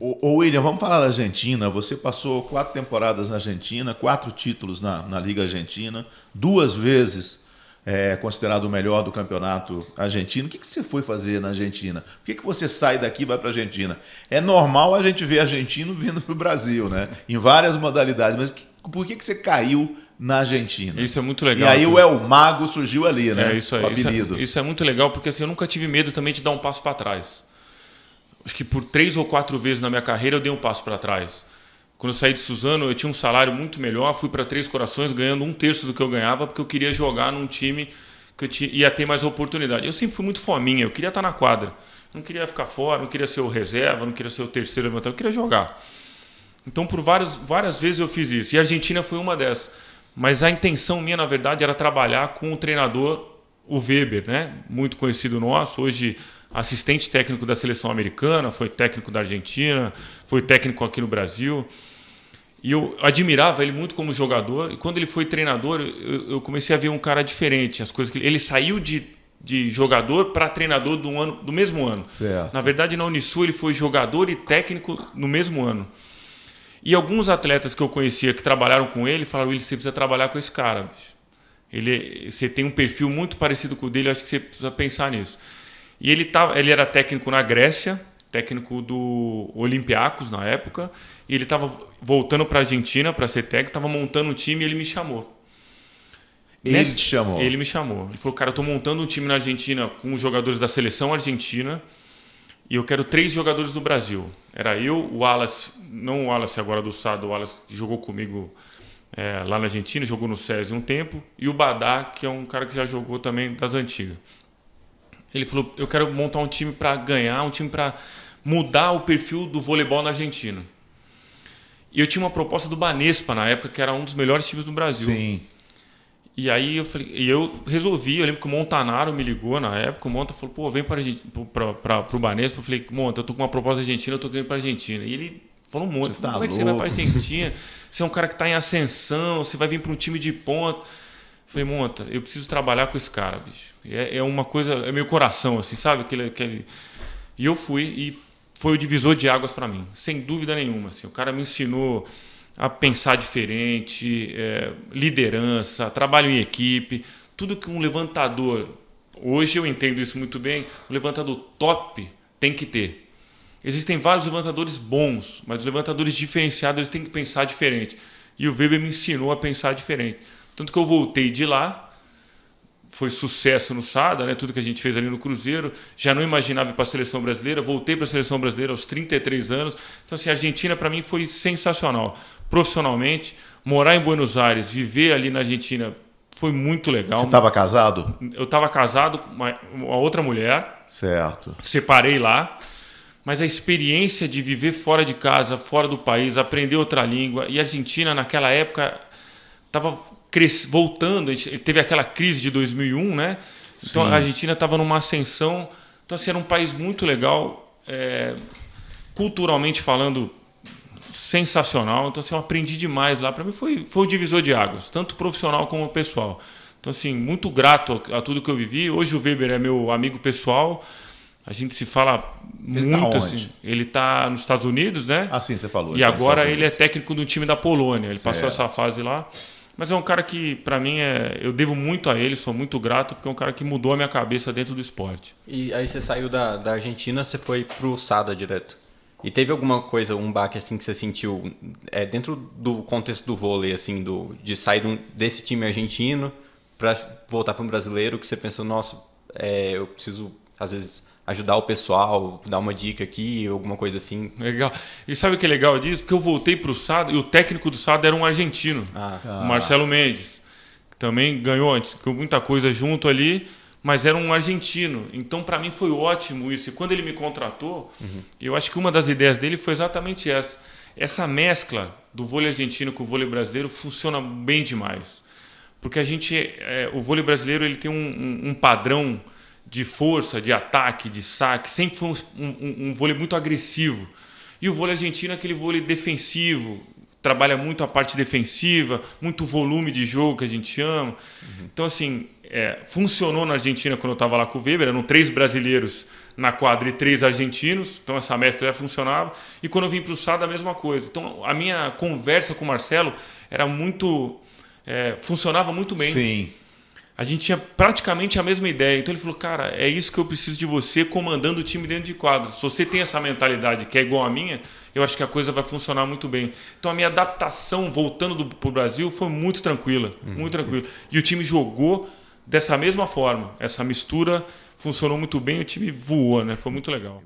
Ô, William, vamos falar da Argentina. Você passou quatro temporadas na Argentina, quatro títulos na, na Liga Argentina, duas vezes é, considerado o melhor do campeonato argentino. O que, que você foi fazer na Argentina? Por que, que você sai daqui e vai para a Argentina? É normal a gente ver argentino vindo para o Brasil, né? Em várias modalidades, mas por que, que você caiu na Argentina. Isso é muito legal. E aí o El Mago surgiu ali, né? É isso aí. O Isso é, isso é muito legal porque assim, eu nunca tive medo também de dar um passo para trás acho que por três ou quatro vezes na minha carreira eu dei um passo para trás. Quando eu saí de Suzano, eu tinha um salário muito melhor, fui para Três Corações ganhando um terço do que eu ganhava, porque eu queria jogar num time que eu tinha, ia ter mais oportunidade. Eu sempre fui muito fominha, eu queria estar na quadra. Não queria ficar fora, não queria ser o reserva, não queria ser o terceiro levantador, eu queria jogar. Então, por várias, várias vezes eu fiz isso. E a Argentina foi uma dessas. Mas a intenção minha, na verdade, era trabalhar com o treinador, o Weber, né? muito conhecido nosso. Hoje assistente técnico da seleção americana, foi técnico da Argentina, foi técnico aqui no Brasil. E eu admirava ele muito como jogador. E quando ele foi treinador, eu, eu comecei a ver um cara diferente. As coisas que ele, saiu de, de jogador para treinador do, ano, do mesmo ano. Certo. Na verdade, na Unisul, ele foi jogador e técnico no mesmo ano. E alguns atletas que eu conhecia que trabalharam com ele falaram: "Ele você precisa trabalhar com esse cara. Bicho. Ele, você tem um perfil muito parecido com o dele, eu acho que você precisa pensar nisso. E ele, tava, tá, ele era técnico na Grécia, técnico do Olympiacos na época, e ele estava voltando para a Argentina para ser técnico, estava montando um time e ele me chamou. Ele Nesse, te chamou? Ele me chamou. Ele falou, cara, eu estou montando um time na Argentina com os jogadores da seleção argentina e eu quero três jogadores do Brasil. Era eu, o Wallace, não o Wallace agora do Sado, o Wallace que jogou comigo é, lá na Argentina, jogou no SESI um tempo, e o Badá, que é um cara que já jogou também das antigas. Ele falou: eu quero montar um time para ganhar, um time para mudar o perfil do voleibol na Argentina. E eu tinha uma proposta do Banespa na época, que era um dos melhores times do Brasil. Sim. E aí eu falei, e eu resolvi, eu lembro que o Montanaro me ligou na época, o Monta falou, pô, vem para o Banespa. Eu falei, Monta, eu tô com uma proposta argentina, eu tô querendo para Argentina. E ele falou um tá como louco? é que você vai para Argentina? você é um cara que está em ascensão, você vai vir para um time de ponta. Falei, monta, eu preciso trabalhar com esse cara, bicho. É, é uma coisa, é meu coração, assim, sabe? Aquele, aquele... E eu fui e foi o divisor de águas para mim, sem dúvida nenhuma. Assim, o cara me ensinou a pensar diferente, é, liderança, trabalho em equipe, tudo que um levantador, hoje eu entendo isso muito bem, um levantador top tem que ter. Existem vários levantadores bons, mas os levantadores diferenciados eles têm que pensar diferente. E o Weber me ensinou a pensar diferente. Tanto que eu voltei de lá, foi sucesso no Sada, né? Tudo que a gente fez ali no Cruzeiro, já não imaginava ir para a seleção brasileira, voltei para a seleção brasileira aos 33 anos. Então assim, a Argentina para mim foi sensacional, profissionalmente, morar em Buenos Aires, viver ali na Argentina foi muito legal. Você estava casado? Eu estava casado com uma, uma, outra mulher. Certo. Separei lá. Mas a experiência de viver fora de casa, fora do país, aprender outra língua. E a Argentina, naquela época, estava cres... voltando, teve aquela crise de 2001, né? Então Sim. a Argentina estava numa ascensão. Então, assim, era um país muito legal, é... culturalmente falando, sensacional. Então, assim, eu aprendi demais lá. Para mim, foi, foi o divisor de águas, tanto profissional como pessoal. Então, assim, muito grato a, tudo que eu vivi. Hoje o Weber é meu amigo pessoal. A gente se fala ele tá muito tá assim. Ele está nos Estados Unidos, né? assim você falou. E tá agora ele é técnico do time da Polônia. Ele certo. passou é. essa fase lá. Mas é um cara que, para mim, é, eu devo muito a ele, sou muito grato, porque é um cara que mudou a minha cabeça dentro do esporte. E aí você saiu da, da Argentina, você foi pro Sada direto. E teve alguma coisa, um baque assim que você sentiu é, dentro do contexto do vôlei, assim, do, de sair desse time argentino para voltar para um brasileiro, que você pensou, nossa, é, eu preciso, às vezes, ajudar o pessoal, dar uma dica aqui, alguma coisa assim. Legal. E sabe o que é legal disso? Porque eu voltei para o Sada e o técnico do Sada era um argentino, ah, tá. Marcelo Mendes. Também ganhou antes, com muita coisa junto ali, mas era um argentino. Então, para mim, foi ótimo isso. E quando ele me contratou, uhum. eu acho que uma das ideias dele foi exatamente essa. Essa mescla do vôlei argentino com o vôlei brasileiro funciona bem demais. Porque a gente, é, o vôlei brasileiro ele tem um, um, um padrão de força, de ataque, de saque, sempre foi um, um, um vôlei muito agressivo. E o vôlei argentino é aquele vôlei defensivo, trabalha muito a parte defensiva, muito volume de jogo que a gente ama. Uhum. Então, assim, é, funcionou na Argentina quando eu estava lá com o Weber, eram três brasileiros na quadra e três argentinos, então essa meta já funcionava. E quando eu vim para o SAD, a mesma coisa. Então, a minha conversa com o Marcelo era muito. É, funcionava muito bem. Sim a gente tinha praticamente a mesma ideia. Então ele falou, cara, é isso que eu preciso de você comandando o time dentro de quadro. Se você tem essa mentalidade que é igual à minha, eu acho que a coisa vai funcionar muito bem. Então a minha adaptação voltando para o Brasil foi muito tranquila, uhum. muito tranquila. E o time jogou dessa mesma forma. Essa mistura funcionou muito bem, o time voou, né? Foi muito legal.